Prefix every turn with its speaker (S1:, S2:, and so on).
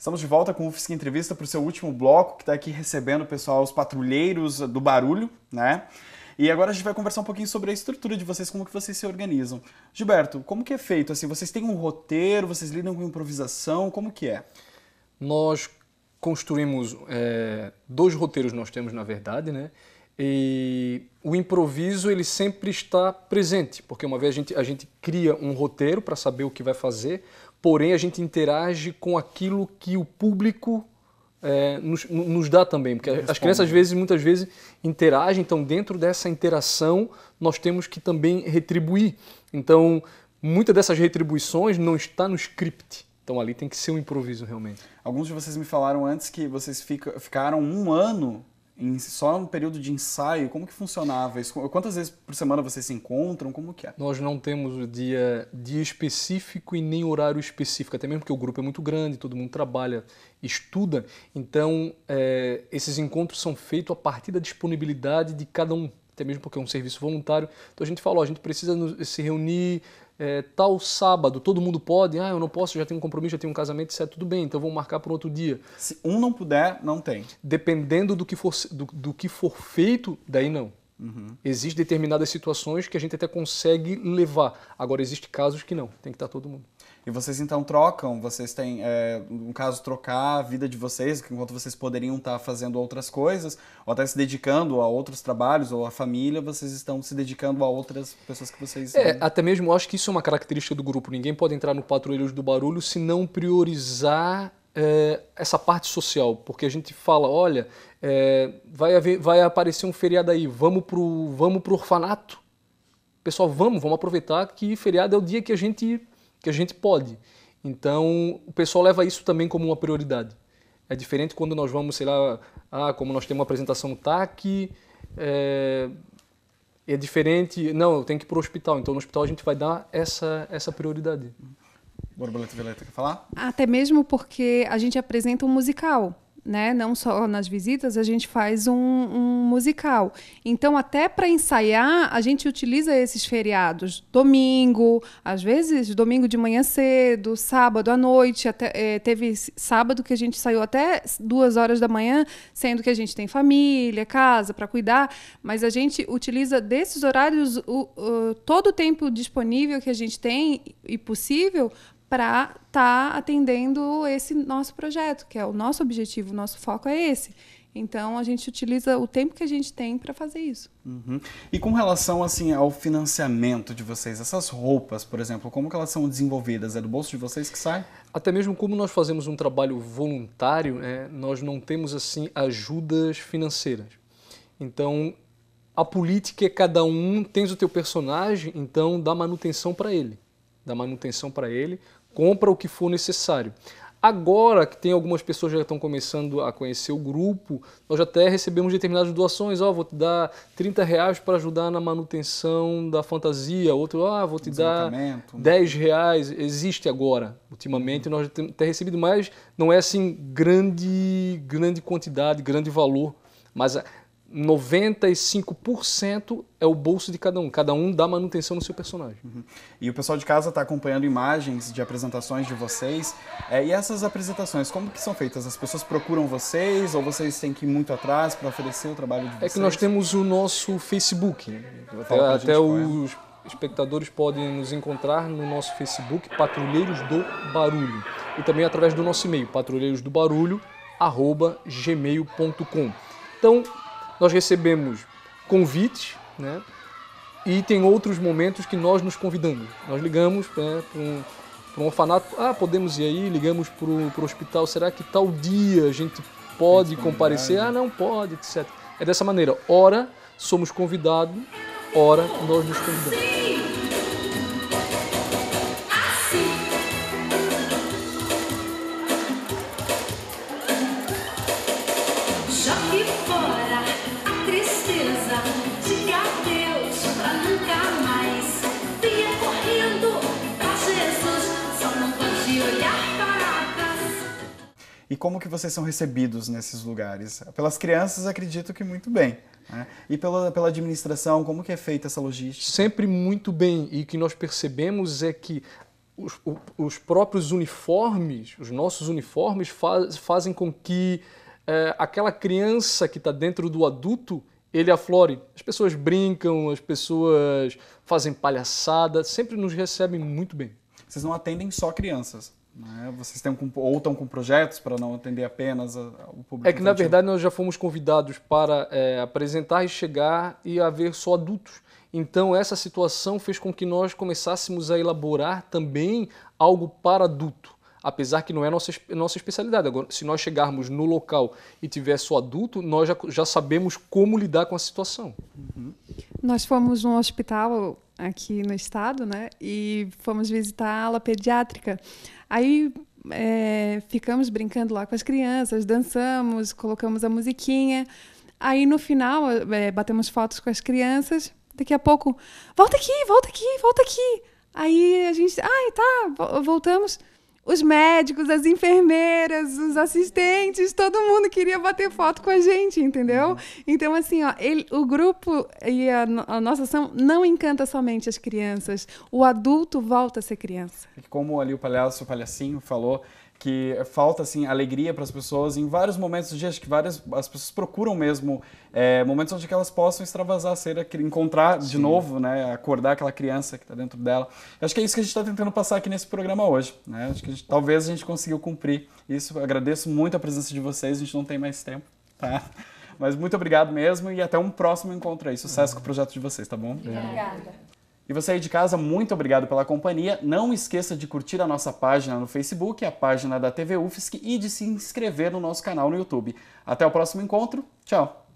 S1: Estamos de volta com o UFSC Entrevista para o seu último bloco, que está aqui recebendo o pessoal, os patrulheiros do barulho, né? E agora a gente vai conversar um pouquinho sobre a estrutura de vocês, como que vocês se organizam. Gilberto, como que é feito? Assim, vocês têm um
S2: roteiro, vocês lidam com improvisação, como que é? Nós construímos é, dois roteiros, nós temos na verdade, né? E o improviso ele sempre está presente, porque uma vez a gente, a gente cria um roteiro para saber o que vai fazer, porém a gente interage com aquilo que o público é, nos, nos, dá também, porque Responde. as crianças às né? vezes, muitas vezes interagem, então dentro dessa interação nós temos que também retribuir. Então muita dessas retribuições não está no script, então ali tem que ser um improviso realmente.
S1: Alguns de vocês me falaram antes que vocês fica, ficaram um ano em, só um período de ensaio, como que funcionava isso? Quantas vezes por semana vocês se encontram? Como que é?
S2: Nós não temos dia, dia específico e nem horário específico, até mesmo porque o grupo é muito grande, todo mundo trabalha, estuda. Então, é, esses encontros são feitos a partir da disponibilidade de cada um, até mesmo porque é um serviço voluntário. Então a gente falou, a gente precisa se reunir é, tal sábado, todo mundo pode, ah, eu não posso, já tenho um compromisso, já tenho um casamento, é tudo bem, então vou marcar para outro dia. Se um não puder, não tem. Dependendo do que for, do, do que for feito, daí não. Uhum. Existem determinadas situações que a gente até consegue levar. Agora, existem casos que não, tem que estar todo mundo.
S1: E vocês então trocam, vocês têm, é, no caso, trocar a vida de vocês, enquanto vocês poderiam estar tá fazendo outras coisas, ou até se dedicando a outros trabalhos, ou a família, vocês
S2: estão se dedicando a outras pessoas que vocês. É, até mesmo acho que isso é uma característica do grupo. Ninguém pode entrar no Patrulheiros do Barulho se não priorizar é, essa parte social, porque a gente fala, olha, é, vai, haver, vai aparecer um feriado aí, vamos pro, vamos pro orfanato. Pessoal, vamos, vamos aproveitar que feriado é o dia que a gente que a gente pode. Então, o pessoal leva isso também como uma prioridade. É diferente quando nós vamos, sei lá, ah, como nós temos uma apresentação TAC, é, eh, é diferente. Não, eu tenho que ir para o hospital. Então, no hospital a gente vai dar essa, essa prioridade. Borboleta Violeta, quer falar?
S3: Até mesmo porque a gente apresenta um musical né? Não só nas visitas, a gente faz um, um musical. Então, até para ensaiar, a gente utiliza esses feriados. Domingo, às vezes domingo de manhã cedo, sábado à noite. Até, é, teve sábado que a gente saiu até duas horas da manhã, sendo que a gente tem família, casa para cuidar, mas a gente utiliza desses horários o, o, todo o tempo disponível que a gente tem e possível para estar tá atendendo esse nosso projeto, que é o nosso objetivo, o nosso foco é esse. Então a gente utiliza o tempo que a gente tem para fazer isso.
S1: Uhum. E com relação assim ao financiamento de vocês, essas roupas, por exemplo, como que elas são desenvolvidas? É
S2: do bolso de vocês que sai? Até mesmo como nós fazemos um trabalho voluntário, né, nós não temos assim ajudas financeiras. Então a política é cada um tens o teu personagem, então dá manutenção para ele, dá manutenção para ele compra o que for necessário. Agora que tem algumas pessoas que já estão começando a conhecer o grupo, nós até recebemos determinadas doações. Ó, oh, vou te dar 30 reais para ajudar na manutenção da fantasia. Outro, ah, vou te dar 10 reais. Existe agora. Ultimamente uhum. nós temos até recebido mas Não é assim grande, grande quantidade, grande valor. Mas a, 95% é o bolso de cada um. Cada um dá manutenção no seu personagem. Uhum. E o pessoal de casa está acompanhando imagens
S1: de apresentações de vocês. É, e essas apresentações, como que são feitas? As pessoas procuram vocês ou vocês têm que ir muito atrás para oferecer o trabalho de
S2: vocês? É que nós temos o nosso Facebook. Né? Até, é. até os espectadores podem nos encontrar no nosso Facebook, Patrulheiros do Barulho. E também através do nosso e-mail, patrulheirosdobarulho.gmail.com. Então, nós recebemos convites, né? E tem outros momentos que nós nos convidamos. Nós ligamos né, para um, para um orfanato, ah, podemos ir aí, ligamos para o hospital, será que tal dia a gente pode comparecer? Ah, não pode, etc. É dessa maneira, ora somos convidados, ora nós nos convidamos.
S1: E como que vocês são recebidos nesses lugares? Pelas crianças, acredito que muito bem. Né? E pela, pela administração, como que é
S2: feita essa logística? Sempre muito bem. E o que nós percebemos é que os, os próprios uniformes, os nossos uniformes, faz, fazem com que é, aquela criança que está dentro do adulto ele aflore. As pessoas brincam, as pessoas fazem palhaçada, sempre nos recebem muito bem. Vocês não atendem
S1: só crianças? Né? Vocês têm ou estão com projetos para não atender apenas a, o
S2: público? É que, infantil? na verdade, nós já fomos convidados para é, apresentar e chegar e haver só adultos. Então, essa situação fez com que nós começássemos a elaborar também algo para adulto. Apesar que não é nossa, nossa especialidade. Agora, se nós chegarmos no local e tiver só adulto, nós já, já sabemos como lidar com a situação. Uhum.
S3: Nós fomos num hospital aqui no estado, né? E fomos visitar a ala pediátrica. Aí é, ficamos brincando lá com as crianças, dançamos, colocamos a musiquinha. Aí no final é, batemos fotos com as crianças. Daqui a pouco, volta aqui, volta aqui, volta aqui. Aí a gente, ai, tá, voltamos. Os médicos, as enfermeiras, os assistentes, todo mundo queria bater foto com a gente, entendeu? Uhum. Então, assim, ó, ele, o grupo e a, a nossa ação não encanta somente as crianças. O adulto volta a ser criança.
S1: Como ali o palhaço, o palhacinho falou, que falta assim alegria para as pessoas em vários momentos do dia. Acho que várias as pessoas procuram mesmo é, momentos onde elas possam extravasar, ser encontrar de novo, né, acordar aquela criança que está dentro dela. Acho que é isso que a gente está tentando passar aqui nesse programa hoje. Né? Acho que a gente, talvez a gente conseguiu cumprir isso. Agradeço muito a presença de vocês. A gente não tem mais tempo, tá? Mas muito obrigado mesmo e até um próximo encontro aí. Sucesso uhum. com o projeto de vocês, tá bom? Obrigada. E você aí de casa, muito obrigado pela companhia. Não esqueça de curtir a nossa página no Facebook, a página da TV UFSC e de se inscrever no nosso canal no YouTube. Até o próximo encontro. Tchau!